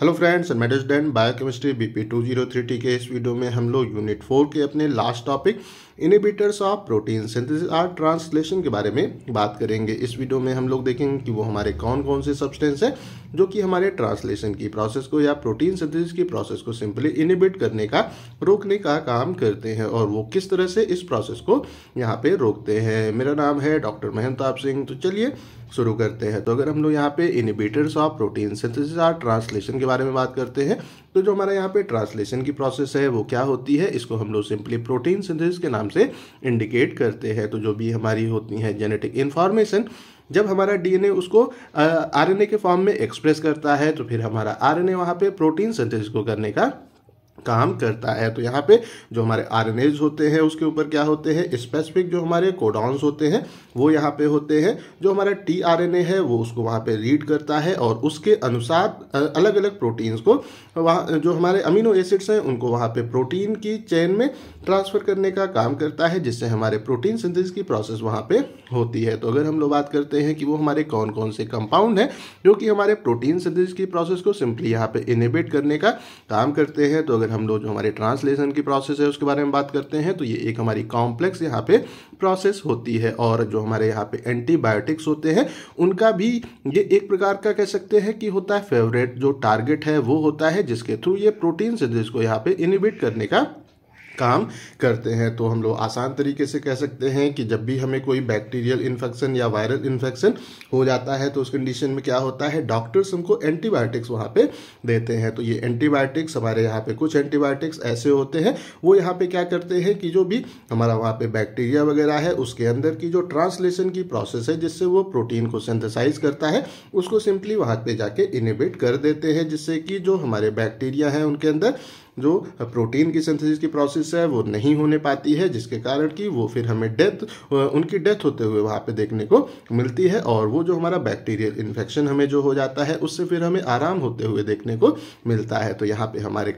hello friends मैं डेन biochemistry BP two zero three T के इस वीडियो में हम लोग यूनिट फोर के अपने last topic inhibitors of protein synthesis or translation के बारे में बात करेंगे इस वीडियो में हम लोग देखेंगे कि वो हमारे कौन कौन से सब्सटेंस हैं जो कि हमारे ट्रांसलेशन की प्रोसेस को या प्रोटीन सिंथेसिस की प्रोसेस को सिंपली इनिबिट करने का रोकने का काम करते हैं और वो किस तरह से इस प्रोसेस को यहाँ पे रोकते हैं मेरा नाम है डॉक्टर महनताब सिंह तो चलिए शुरू करते हैं तो अगर हम लोग यहाँ पे इनिबिटर्स ऑफ प्रोटीन सिंथेसिस और ट्रांसलेशन के बारे में बात करते हैं तो जो हमारा यहाँ पे ट्रांसलेशन की प्रोसेस है वो क्या होती है इसको हम लोग सिंपली प्रोटीन सिंथेसिस के नाम से इंडिकेट करते हैं तो जो भी हमारी होती है जेनेटिक इन्फॉर्मेशन जब हमारा डीएनए उसको आरएनए के फॉर्म में एक्सप्रेस करता है तो फिर हमारा आरएनए वहाँ पर प्रोटीन सिंथेसिस को करने का काम करता है तो यहाँ पे जो हमारे आर होते हैं उसके ऊपर क्या होते हैं स्पेसिफिक जो हमारे कोडॉन्स होते हैं वो यहाँ पे होते हैं जो हमारा टी आर है वो उसको वहाँ पे रीड करता है और उसके अनुसार अलग अलग प्रोटीन्स को वहाँ जो हमारे अमीनो एसिड्स हैं उनको वहाँ पे प्रोटीन की चेन में ट्रांसफ़र करने का काम करता है जिससे हमारे प्रोटीन सिंथेसिस की प्रोसेस वहाँ पे होती है तो अगर हम लोग बात करते हैं कि वो हमारे कौन कौन से कंपाउंड हैं जो कि हमारे प्रोटीन सिंथेसिस की प्रोसेस को सिंपली यहाँ पे इनिबेट करने का काम करते हैं तो अगर अगर हम लोग जो हमारे ट्रांसलेशन की प्रोसेस है उसके बारे में बात करते हैं तो ये एक हमारी कॉम्प्लेक्स यहाँ पे प्रोसेस होती है और जो हमारे यहाँ पे एंटीबायोटिक्स होते हैं उनका भी ये एक प्रकार का कह सकते हैं कि होता है फेवरेट जो टारगेट है वो होता है जिसके थ्रू ये प्रोटीन से जिसको यहाँ पे इनिबिट करने का काम करते हैं तो हम लोग आसान तरीके से कह सकते हैं कि जब भी हमें कोई बैक्टीरियल इन्फेक्शन या वायरल इन्फेक्शन हो जाता है तो उस कंडीशन में क्या होता है डॉक्टर्स हमको एंटीबायोटिक्स वहाँ पे देते हैं तो ये एंटीबायोटिक्स हमारे यहाँ पे कुछ एंटीबायोटिक्स ऐसे होते हैं वो यहाँ पे क्या करते हैं कि जो भी हमारा वहाँ पे बैक्टीरिया वगैरह है उसके अंदर की जो ट्रांसलेशन की प्रोसेस है जिससे वो प्रोटीन को सेंथिसाइज करता है उसको सिंपली वहाँ पर जाके इनिबिट कर देते हैं जिससे कि जो हमारे बैक्टीरिया हैं उनके अंदर जो प्रोटीन की सिंथेसिस की प्रोसेस है वो नहीं होने पाती है जिसके कारण कि वो फिर हमें डेथ उनकी डेथ होते हुए वहाँ पे देखने को मिलती है और वो जो हमारा बैक्टीरियल इन्फेक्शन हमें जो हो जाता है उससे फिर हमें आराम होते हुए देखने को मिलता है तो यहाँ पे हमारे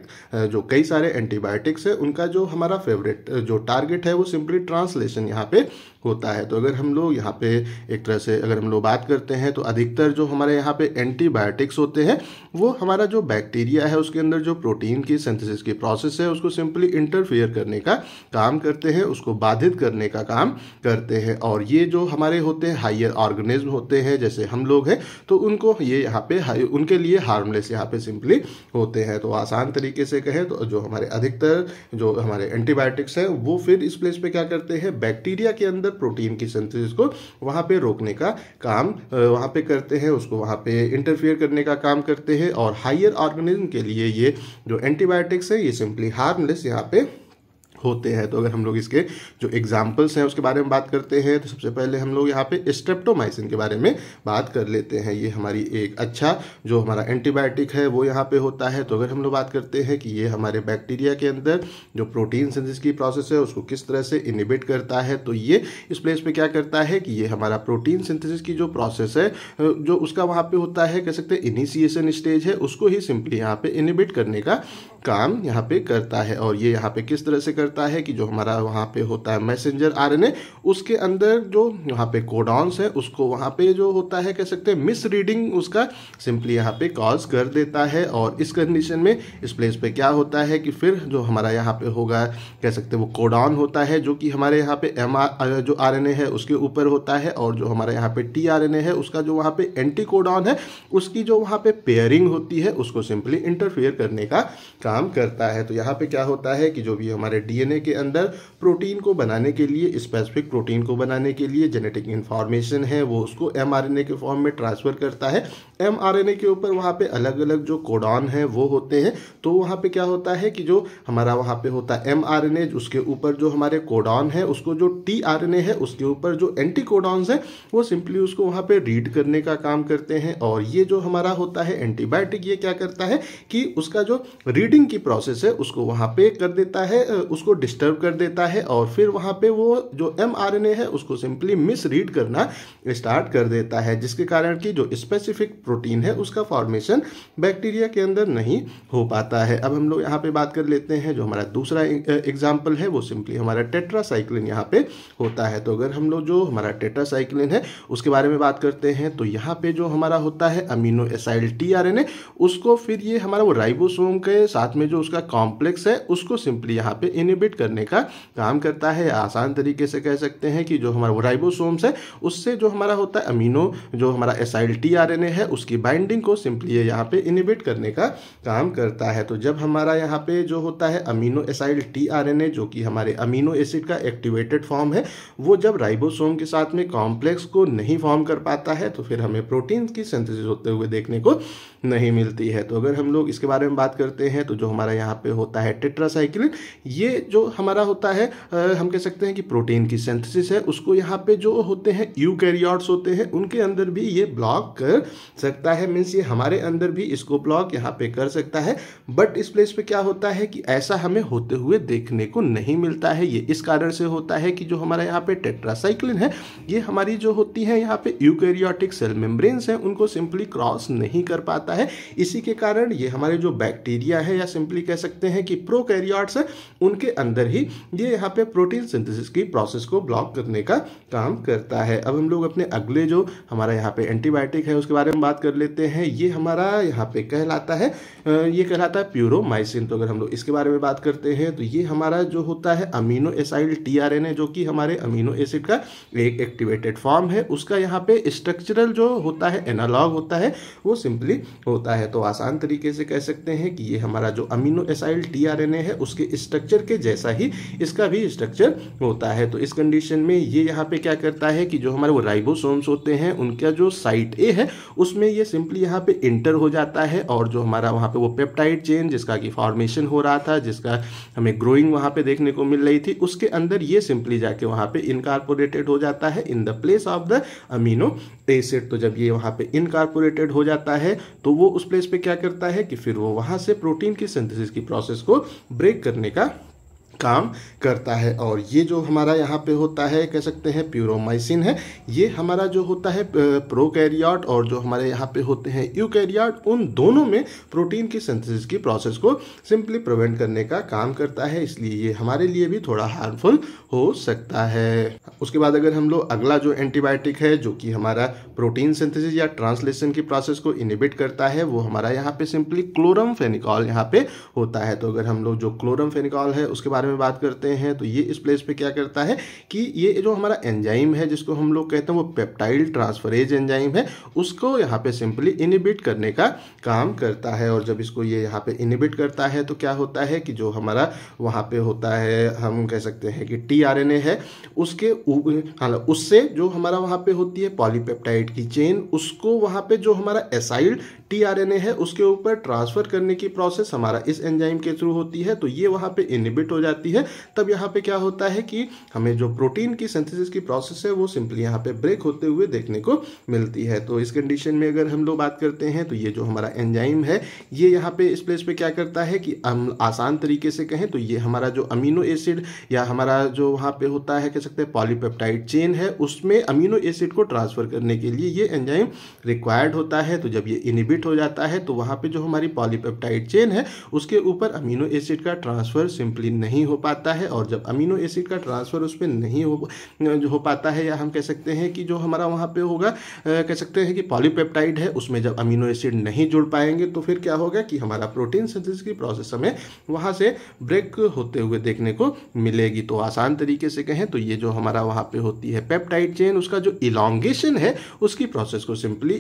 जो कई सारे एंटीबायोटिक्स है उनका जो हमारा फेवरेट जो टारगेट है वो सिंपली ट्रांसलेशन यहाँ पे होता है तो अगर हम लोग यहाँ पे एक तरह से अगर हम लोग बात करते हैं तो अधिकतर जो हमारे यहाँ पे एंटीबायोटिक्स होते हैं वो हमारा जो बैक्टीरिया है उसके अंदर जो प्रोटीन की सिंथेसिस की प्रोसेस है उसको सिंपली इंटरफेयर करने का काम करते हैं उसको बाधित करने का काम करते हैं और ये जो हमारे होते हैं हाइयर ऑर्गेनिज्म होते हैं जैसे हम लोग हैं तो उनको ये यहाँ पे उनके लिए हार्मलेस यहाँ पे सिंपली होते हैं तो आसान तरीके से कहें तो जो हमारे अधिकतर जो हमारे एंटीबायोटिक्स हैं वो फिर इस प्लेस पे क्या करते हैं बैक्टीरिया के अंदर प्रोटीन की सिंथेसिस को वहाँ पे रोकने का काम वहाँ पे करते हैं उसको वहाँ पे इंटरफियर करने का काम करते हैं और हायर ऑर्गेनिज्म के लिए ये जो एंटीबायोटिक्स है ये सिंपली हार्मलेस यहाँ पे होते हैं तो अगर हम लोग इसके जो एग्जाम्पल्स हैं उसके बारे में बात करते हैं तो सबसे पहले हम लोग यहाँ पे स्ट्रेप्टोमाइसिन के बारे में बात कर लेते हैं ये हमारी एक अच्छा जो हमारा एंटीबायोटिक है वो यहाँ पे होता है तो अगर हम लोग बात करते हैं कि ये हमारे बैक्टीरिया के अंदर जो प्रोटीन सिंथिस की प्रोसेस है उसको किस तरह से इनिबिट करता है तो ये इस प्लेस पर क्या करता है कि ये हमारा प्रोटीन सिंथिस की जो प्रोसेस है जो उसका वहाँ पर होता है कह सकते हैं इनिशिएशन स्टेज है उसको ही सिंपली यहाँ पर इनिबिट करने का काम यहाँ पर करता है और ये यहाँ पर किस तरह से करता करता है कि जो हमारा वहाँ पे होता है मैसेंजर आरएनए उसके अंदर जो यहाँ पे कोडॉन्स है उसको वहाँ पे जो होता है कह सकते हैं मिस रीडिंग उसका सिंपली यहाँ पे कॉज कर देता है और इस कंडीशन में इस प्लेस पे क्या होता है कि फिर जो हमारा यहाँ पे होगा कह सकते हैं वो कोडॉन होता है जो कि हमारे यहाँ पे एम जो आर है उसके ऊपर होता है और जो हमारे यहाँ पे टी है उसका जो वहाँ पे एंटी कोडॉन है उसकी जो वहाँ पे पेयरिंग होती है उसको सिंपली इंटरफेयर करने का काम करता है तो यहाँ पे क्या होता है कि जो भी हमारे डी डीएनए के अंदर प्रोटीन को बनाने के लिए स्पेसिफिक प्रोटीन को बनाने के लिए जेनेटिक इन्फॉर्मेशन है वो उसको एमआरएनए के फॉर्म में ट्रांसफ़र करता है एमआरएनए के ऊपर वहाँ पे अलग अलग जो कोडॉन है वो होते हैं तो वहाँ पे क्या होता है कि जो हमारा वहाँ पे होता है एमआरएनए उसके ऊपर जो हमारे कोडॉन है उसको जो टीआरएनए है उसके ऊपर जो एंटी कोडॉन्स है वो सिंपली उसको वहाँ पे रीड करने का काम करते हैं और ये जो हमारा होता है एंटीबायोटिक ये क्या करता है कि उसका जो रीडिंग की प्रोसेस है उसको वहाँ पे कर देता है उसको उसको डिस्टर्ब कर देता है और फिर वहाँ पे वो जो एम है उसको सिंपली मिस रीड करना स्टार्ट कर देता है जिसके कारण कि जो स्पेसिफिक प्रोटीन है उसका फॉर्मेशन बैक्टीरिया के अंदर नहीं हो पाता है अब हम लोग यहाँ पे बात कर लेते हैं जो हमारा दूसरा एग्जाम्पल है वो सिंपली हमारा टेट्रासाइक्लिन यहाँ पे होता है तो अगर हम लोग जो हमारा टेट्रासाइक्लिन है उसके बारे में बात करते हैं तो यहाँ पे जो हमारा होता है अमीनो एसाइल टी आर उसको फिर ये हमारा वो राइबोसोम के साथ में जो उसका कॉम्प्लेक्स है उसको सिंपली यहाँ पे इनिब इनहिबिट करने का काम करता है आसान तरीके से कह सकते हैं कि जो हमारा राइबोसोम्स है उससे जो हमारा होता है अमीनो जो हमारा एस है उसकी बाइंडिंग को सिंपली यहाँ पे इनिबिट करने का काम करता है तो जब हमारा यहाँ पे जो होता है amino acyl T R N A जो कि हमारे अमीनो एसिड का एक्टिवेटेड फॉर्म है वो जब राइबोसोम के साथ में कॉम्प्लेक्स को नहीं फॉर्म कर पाता है तो फिर हमें प्रोटीन की सेंथिस होते हुए देखने को नहीं मिलती है तो अगर हम लोग इसके बारे में बात करते हैं तो जो हमारा यहाँ पे होता है टेट्रासाइक्लिन ये जो हमारा होता है हम कह सकते हैं कि प्रोटीन की सेंथेसिस है उसको यहाँ पे जो होते हैं यू होते हैं उनके अंदर भी ये ब्लॉक कर सकता है मीन्स ये हमारे अंदर भी इसको ब्लॉक यहाँ पे कर सकता है बट इस प्लेस पे क्या होता है कि ऐसा हमें होते हुए देखने को नहीं मिलता है ये इस कारण से होता है कि जो हमारा यहाँ पे टेट्रासाइक्लिन है ये हमारी जो होती है यहाँ पे यूकैरियोटिक सेल मेम्ब्रेन्स हैं उनको सिंपली क्रॉस नहीं कर पाता है इसी के कारण ये हमारे जो बैक्टीरिया है या सिंपली कह सकते हैं कि प्रोकैरियोट्स है उनके अंदर ही ये यहाँ पे प्रोटीन सिंथेसिस की प्रोसेस को ब्लॉक करने का काम करता है अब हम लोग अपने अगले जो हमारा यहाँ पे एंटीबायोटिक है उसके बारे में बात कर लेते हैं ये हमारा यहाँ पे कहलाता है ये कहलाता है प्यूरोमाइसिन तो अगर हम लोग इसके बारे में बात करते हैं तो ये हमारा जो होता है अमीनो एसाइड टी जो कि हमारे अमीनो एसिड का एक एक्टिवेटेड फॉर्म है उसका यहाँ पे स्ट्रक्चरल जो होता है एनालॉग होता है वो सिंपली होता है तो आसान तरीके से कह सकते हैं कि ये हमारा जो अमीनो एसाइड टी है उसके स्ट्रक्चर के जैसा ही इसका भी स्ट्रक्चर होता है तो इस कंडीशन में ये यहाँ पे क्या करता है कि जो हमारे वो राइबोसोम्स होते हैं उनका जो साइट ए है उसमें ये सिंपली यहाँ पे इंटर हो जाता है और जो हमारा वहाँ पे वो पेप्टाइड चेन जिसका कि फॉर्मेशन हो रहा था जिसका हमें ग्रोइंग वहाँ पे देखने को मिल रही थी उसके अंदर ये सिंपली जाके वहाँ पे इनकारपोरेटेड हो जाता है in the place of the amino acid तो जब ये वहाँ पे इनकारपोरेटेड हो जाता है तो वो उस प्लेस पर क्या करता है कि फिर वो वहाँ से प्रोटीन की सिंथिस की प्रोसेस को ब्रेक करने का काम करता है और ये जो हमारा यहाँ पे होता है कह सकते हैं प्यूरोमाइसिन है ये हमारा जो होता है प्रोकैरियोट और जो हमारे यहाँ पे होते हैं यूकैरियोट उन दोनों में प्रोटीन की सिंथेसिस की प्रोसेस को सिंपली प्रिवेंट करने का काम करता है इसलिए ये हमारे लिए भी थोड़ा हार्मफुल हो सकता है उसके बाद अगर हम लोग अगला जो एंटीबायोटिक है जो कि हमारा प्रोटीन सिंथेसिस या ट्रांसलेशन की प्रोसेस को इनिबिट करता है वो हमारा यहाँ पे सिंपली क्लोरम फेनिकॉल यहाँ पे होता है तो अगर हम लोग जो क्लोरम फेनिकॉल है उसके बारे में में बात करते हैं तो ये इस प्लेस पे क्या करता है कि ये जो हमारा एंजाइम है जिसको हम लोग कहते हैं वो पेप्टाइल ट्रांसफरेज एंजाइम है उसको यहाँ पे सिंपली इनिबिट करने का काम करता है और जब इसको ये यहाँ पे इनिबिट करता है तो क्या होता है कि जो हमारा वहाँ पे होता है हम कह सकते हैं कि टी आर एन ए है उसके हाँ, उससे जो हमारा वहाँ पे होती है पॉलीपेप्टाइड की चेन उसको वहाँ पे जो हमारा acyl T R N A है उसके ऊपर ट्रांसफर करने की प्रोसेस हमारा इस एंजाइम के थ्रू होती है तो ये वहाँ पे इनिबिट हो जाती जाती है तब यहाँ पे क्या होता है कि हमें जो प्रोटीन की सिंथेसिस की प्रोसेस है वो सिंपली यहाँ पे ब्रेक होते हुए देखने को मिलती है तो इस कंडीशन में अगर हम लोग बात करते हैं तो ये जो हमारा एंजाइम है ये यहाँ पे इस प्लेस पे क्या करता है कि हम आसान तरीके से कहें तो ये हमारा जो अमीनो एसिड या हमारा जो वहाँ पे होता है कह सकते हैं पॉलीपेप्टाइड चेन है उसमें अमीनो एसिड को ट्रांसफ़र करने के लिए ये एंजाइम रिक्वायर्ड होता है तो जब ये इनिबिट हो जाता है तो वहाँ पर जो हमारी पॉलीपेप्टाइड चेन है उसके ऊपर अमीनो एसिड का ट्रांसफ़र सिंपली नहीं नहीं हो पाता है और जब अमीनो एसिड का ट्रांसफ़र उस पर नहीं हो हो पाता है या हम कह सकते हैं कि जो हमारा वहाँ पे होगा कह सकते हैं कि पॉलीपेप्टाइड है उसमें जब अमीनो एसिड नहीं जुड़ पाएंगे तो फिर क्या होगा कि हमारा प्रोटीन सिंथेसिस की प्रोसेस हमें वहाँ से ब्रेक होते हुए देखने को मिलेगी तो आसान तरीके से कहें तो ये जो हमारा वहाँ पे होती है पेप्टाइड चेन उसका जो इलांगेशन है उसकी प्रोसेस को सिंपली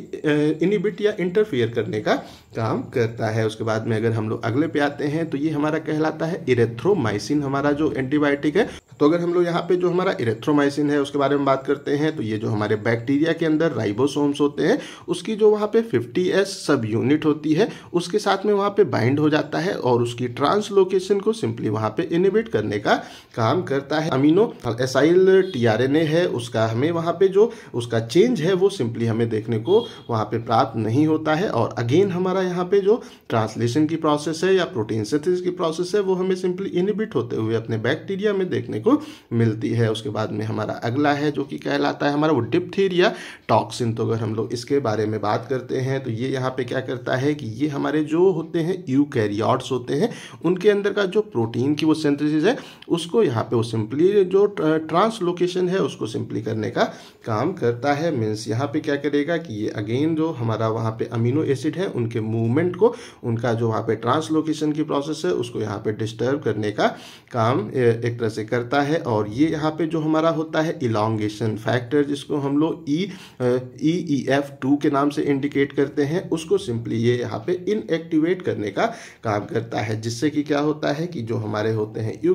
इनिबिट या इंटरफियर करने का काम करता है उसके बाद में अगर हम लोग अगले पे आते हैं तो ये हमारा कहलाता है इरेथ्रोमाइसिन वैक्सीन हमारा जो एंटीबायोटिक है तो अगर हम लोग यहाँ पे जो हमारा इरेथ्रोमाइसिन है उसके बारे में बात करते हैं तो ये जो हमारे बैक्टीरिया के अंदर राइबोसोम्स होते हैं उसकी जो वहाँ पे 50s सब यूनिट होती है उसके साथ में वहाँ पे बाइंड हो जाता है और उसकी ट्रांसलोकेशन को सिंपली वहाँ पे इनिबिट करने का काम करता है अमीनो एसाइल टी है उसका हमें वहाँ पर जो उसका चेंज है वो सिंपली हमें देखने को वहाँ पर प्राप्त नहीं होता है और अगेन हमारा यहाँ पर जो ट्रांसलेशन की प्रोसेस है या प्रोटीन सेथिस की प्रोसेस है वो हमें सिंपली इनिबिट होते हुए अपने बैक्टीरिया में देखने को मिलती है उसके बाद में हमारा अगला है जो कि कहलाता है हमारा वो डिप्थीरिया टॉक्सिन तो अगर हम लोग इसके बारे में बात करते हैं तो ये यहाँ पे क्या करता है कि ये हमारे जो होते हैं यूकैरियोट्स होते हैं उनके अंदर का जो प्रोटीन की वो सेंथेसिस है उसको यहाँ पे वो सिंपली जो ट्रांसलोकेशन है उसको सिंपली करने का काम करता है मीन्स यहाँ पे क्या करेगा कि ये अगेन जो हमारा वहाँ पे अमीनो एसिड है उनके मूवमेंट को उनका जो वहाँ पे ट्रांसलोकेशन की प्रोसेस है उसको यहाँ पे डिस्टर्ब करने का काम एक तरह से करता करता है और ये यहाँ पे जो हमारा होता है इलांगेशन फैक्टर जिसको हम लोग ई ई ई एफ टू के नाम से इंडिकेट करते हैं उसको सिंपली ये यहाँ पे इनएक्टिवेट करने का काम करता है जिससे कि क्या होता है कि जो हमारे होते हैं यू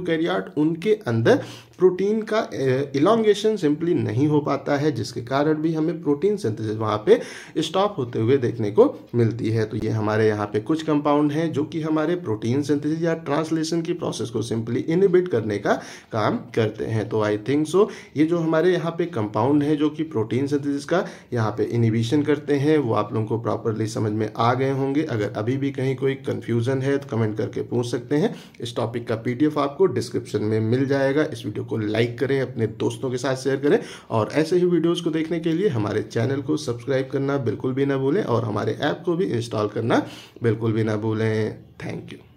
उनके अंदर प्रोटीन का इलांगेशन सिंपली नहीं हो पाता है जिसके कारण भी हमें प्रोटीन सिंथेसिस वहाँ पे स्टॉप होते हुए देखने को मिलती है तो ये हमारे यहाँ पे कुछ कंपाउंड हैं जो कि हमारे प्रोटीन सिंथेसिस या ट्रांसलेशन की प्रोसेस को सिंपली इनिबिट करने का काम करते हैं तो आई थिंक सो ये जो हमारे यहाँ पे कंपाउंड है जो कि प्रोटीन सिंथेसिस का यहाँ पे इनिबिशन करते हैं वो आप लोगों को प्रॉपरली समझ में आ गए होंगे अगर अभी भी कहीं कोई कन्फ्यूज़न है तो कमेंट करके पूछ सकते हैं इस टॉपिक का पी आपको डिस्क्रिप्शन में मिल जाएगा इस वीडियो को लाइक करें अपने दोस्तों के साथ शेयर करें और ऐसे ही वीडियोज़ को देखने के लिए हमारे चैनल को सब्सक्राइब करना बिल्कुल भी ना भूलें और हमारे ऐप को भी इंस्टॉल करना बिल्कुल भी ना भूलें थैंक यू